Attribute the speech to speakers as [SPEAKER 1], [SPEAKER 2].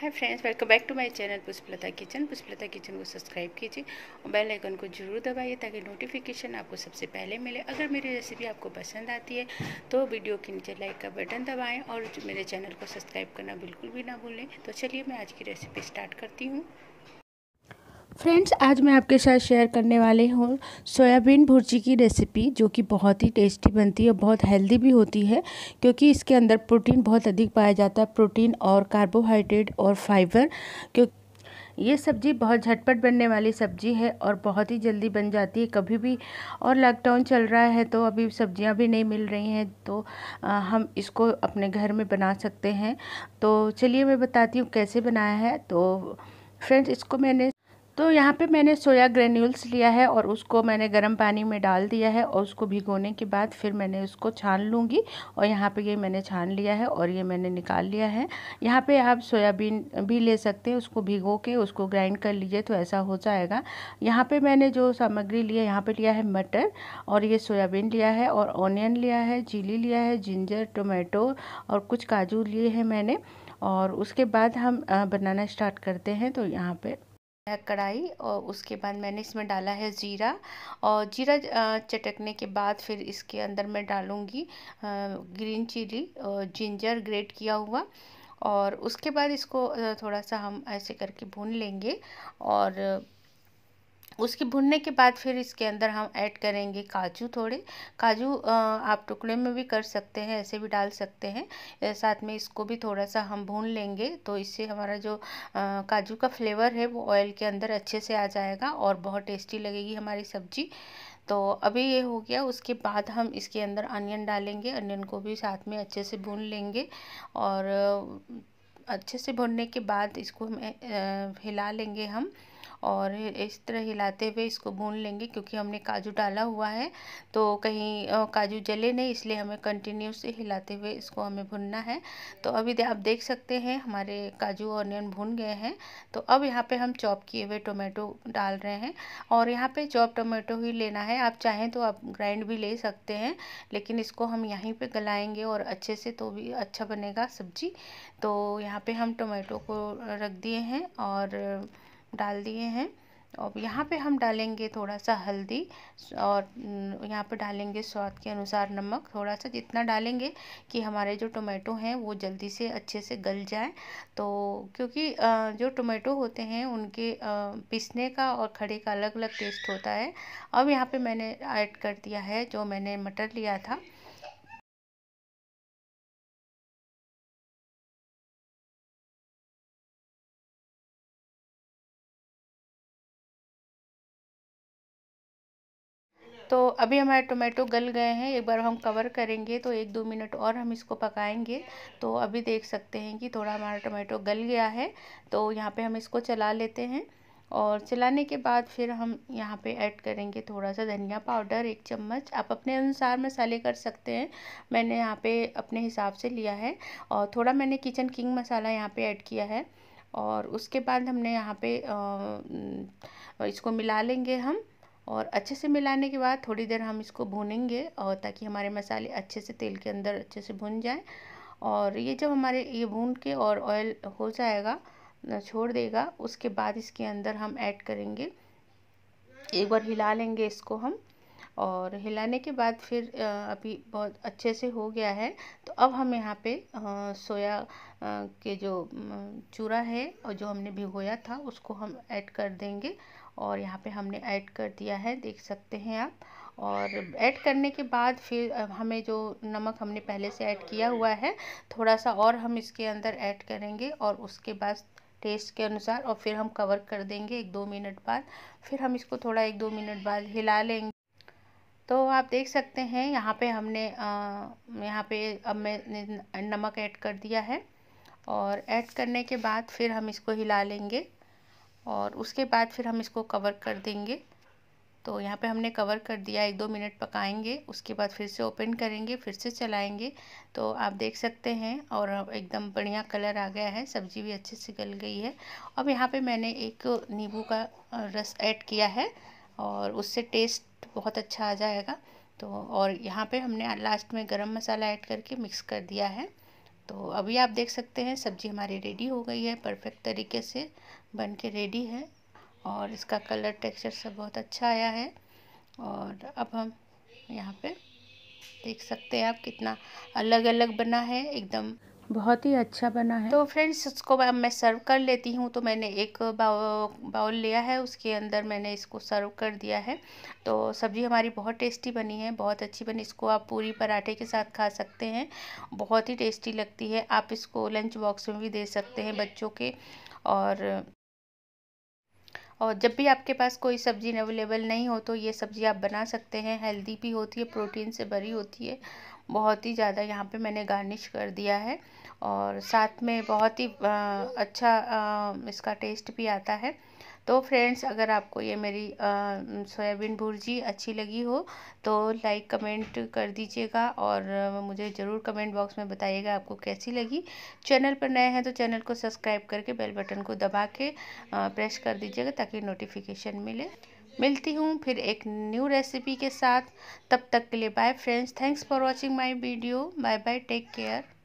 [SPEAKER 1] hi friends welcome back to my channel Pushpalata Kitchen Pushpalata Kitchen को subscribe कीजिए और bell icon को जरूर दबाइए ताकि नोटिफिकेशन आपको सबसे पहले मिले अगर मेरी रेसिपी आपको पसंद आती है तो वीडियो के नीचे लाइक का बटन दबाएं और मेरे चैनल को सब्सक्राइब करना बिल्कुल भी ना भूलें तो चलिए मैं आज की रेसिपी स्टार्ट करती हूँ फ्रेंड्स आज मैं आपके साथ शेयर करने वाले हूँ सोयाबीन भुर्जी की रेसिपी जो कि बहुत ही टेस्टी बनती है और बहुत हेल्दी भी होती है क्योंकि इसके अंदर प्रोटीन बहुत अधिक पाया जाता है प्रोटीन और कार्बोहाइड्रेट और फाइबर क्यों ये सब्ज़ी बहुत झटपट बनने वाली सब्ज़ी है और बहुत ही जल्दी बन जाती है कभी भी और लॉकडाउन चल रहा है तो अभी सब्ज़ियां भी नहीं मिल रही हैं तो आ, हम इसको अपने घर में बना सकते हैं तो चलिए मैं बताती हूँ कैसे बनाया है तो फ्रेंड्स इसको मैंने तो यहाँ पे मैंने सोया ग्रेन्यूल्स लिया है और उसको मैंने गर्म पानी में डाल दिया है और उसको भिगोने के बाद फिर मैंने उसको छान लूँगी और यहाँ पे ये मैंने छान लिया है और ये मैंने निकाल लिया है यहाँ पे आप सोयाबीन भी ले सकते हैं उसको भिगो के उसको ग्राइंड कर लीजिए तो ऐसा हो जाएगा यहाँ पर मैंने जो सामग्री लिया यहाँ पर लिया है मटर और ये सोयाबीन लिया है और ऑनियन लिया है चिली लिया है जिंजर टोमेटो और कुछ काजू लिए हैं मैंने और उसके बाद हम बनाना स्टार्ट करते हैं तो यहाँ पर कढ़ाई और उसके बाद मैंने इसमें डाला है ज़ीरा और जीरा चटकने के बाद फिर इसके अंदर मैं डालूँगी ग्रीन चिली और जिंजर ग्रेट किया हुआ और उसके बाद इसको थोड़ा सा हम ऐसे करके भून लेंगे और उसके भुनने के बाद फिर इसके अंदर हम ऐड करेंगे काजू थोड़े काजू आप टुकड़े में भी कर सकते हैं ऐसे भी डाल सकते हैं साथ में इसको भी थोड़ा सा हम भून लेंगे तो इससे हमारा जो काजू का फ्लेवर है वो ऑयल के अंदर अच्छे से आ जाएगा और बहुत टेस्टी लगेगी हमारी सब्ज़ी तो अभी ये हो गया उसके बाद हम इसके अंदर अनियन डालेंगे अनियन को भी साथ में अच्छे से भून लेंगे और अच्छे से भुनने के बाद इसको हम हिला लेंगे हम और इस तरह हिलाते हुए इसको भून लेंगे क्योंकि हमने काजू डाला हुआ है तो कहीं काजू जले नहीं इसलिए हमें कंटिन्यूस हिलाते हुए इसको हमें भुनना है तो अभी आप देख सकते हैं हमारे काजू ऑनियन भून गए हैं तो अब यहाँ पे हम चॉप किए हुए टोमेटो डाल रहे हैं और यहाँ पे चॉप टोमेटो ही लेना है आप चाहें तो आप ग्राइंड भी ले सकते हैं लेकिन इसको हम यहीं पर गलाएँगे और अच्छे से तो भी अच्छा बनेगा सब्जी तो यहाँ पर हम टोमेटो को रख दिए हैं और डाल दिए हैं अब यहाँ पे हम डालेंगे थोड़ा सा हल्दी और यहाँ पे डालेंगे स्वाद के अनुसार नमक थोड़ा सा जितना डालेंगे कि हमारे जो टोमेटो हैं वो जल्दी से अच्छे से गल जाए तो क्योंकि जो टोमेटो होते हैं उनके पिसने का और खड़े का अलग अलग टेस्ट होता है अब यहाँ पे मैंने ऐड कर दिया है जो मैंने मटर लिया था तो अभी हमारे टोमेटो गल गए हैं एक बार हम कवर करेंगे तो एक दो मिनट और हम इसको पकाएंगे तो अभी देख सकते हैं कि थोड़ा हमारा टोमेटो गल गया है तो यहाँ पे हम इसको चला लेते हैं और चलाने के बाद फिर हम यहाँ पे ऐड करेंगे थोड़ा सा धनिया पाउडर एक चम्मच आप अपने अनुसार मसाले कर सकते हैं मैंने यहाँ पर अपने हिसाब से लिया है और थोड़ा मैंने किचन किंग मसाला यहाँ पर ऐड किया है और उसके बाद हमने यहाँ पर इसको मिला लेंगे हम और अच्छे से मिलाने के बाद थोड़ी देर हम इसको भूनेंगे और ताकि हमारे मसाले अच्छे से तेल के अंदर अच्छे से भुन जाएं और ये जब हमारे ये भून के और ऑयल हो जाएगा छोड़ देगा उसके बाद इसके अंदर हम ऐड करेंगे एक बार हिला लेंगे इसको हम और हिलाने के बाद फिर अभी बहुत अच्छे से हो गया है तो अब हम यहाँ पे सोया के जो चूरा है और जो हमने भिगोया था उसको हम ऐड कर देंगे और यहाँ पे हमने ऐड कर दिया है देख सकते हैं आप और ऐड करने के बाद फिर हमें जो नमक हमने पहले से ऐड किया हुआ है थोड़ा सा और हम इसके अंदर ऐड करेंगे और उसके बाद टेस्ट के अनुसार और फिर हम कवर कर देंगे एक दो मिनट बाद फिर हम इसको थोड़ा एक दो मिनट बाद हिला लेंगे तो आप देख सकते हैं यहाँ पे हमने यहाँ पे अब मैं नमक ऐड कर दिया है और ऐड करने के बाद फिर हम इसको हिला लेंगे और उसके बाद फिर हम इसको कवर कर देंगे तो यहाँ पे हमने कवर कर दिया एक दो मिनट पकाएंगे उसके बाद फिर से ओपन करेंगे फिर से चलाएंगे तो आप देख सकते हैं और एकदम बढ़िया कलर आ गया है सब्जी भी अच्छे से गल गई है अब यहाँ पे मैंने एक नींबू का रस ऐड किया है और उससे टेस्ट बहुत अच्छा आ जाएगा तो और यहाँ पे हमने लास्ट में गरम मसाला ऐड करके मिक्स कर दिया है तो अभी आप देख सकते हैं सब्ज़ी हमारी रेडी हो गई है परफेक्ट तरीके से बन के रेडी है और इसका कलर टेक्सचर सब बहुत अच्छा आया है और अब हम यहाँ पे देख सकते हैं आप कितना अलग अलग बना है एकदम बहुत ही अच्छा बना है तो फ्रेंड्स इसको मैं सर्व कर लेती हूँ तो मैंने एक बाउल लिया है उसके अंदर मैंने इसको सर्व कर दिया है तो सब्ज़ी हमारी बहुत टेस्टी बनी है बहुत अच्छी बनी इसको आप पूरी पराठे के साथ खा सकते हैं बहुत ही टेस्टी लगती है आप इसको लंच बॉक्स में भी दे सकते हैं बच्चों के और और जब भी आपके पास कोई सब्ज़ी अवेलेबल नहीं हो तो ये सब्ज़ी आप बना सकते हैं हेल्दी भी होती है प्रोटीन से भरी होती है बहुत ही ज़्यादा यहाँ पे मैंने गार्निश कर दिया है और साथ में बहुत ही अच्छा इसका टेस्ट भी आता है तो फ्रेंड्स अगर आपको ये मेरी सोयाबीन भुर्जी अच्छी लगी हो तो लाइक कमेंट कर दीजिएगा और मुझे ज़रूर कमेंट बॉक्स में बताइएगा आपको कैसी लगी चैनल पर नए हैं तो चैनल को सब्सक्राइब करके बेल बटन को दबा के प्रेस कर दीजिएगा ताकि नोटिफिकेशन मिले मिलती हूँ फिर एक न्यू रेसिपी के साथ तब तक के लिए bye friends thanks for watching my video bye bye take care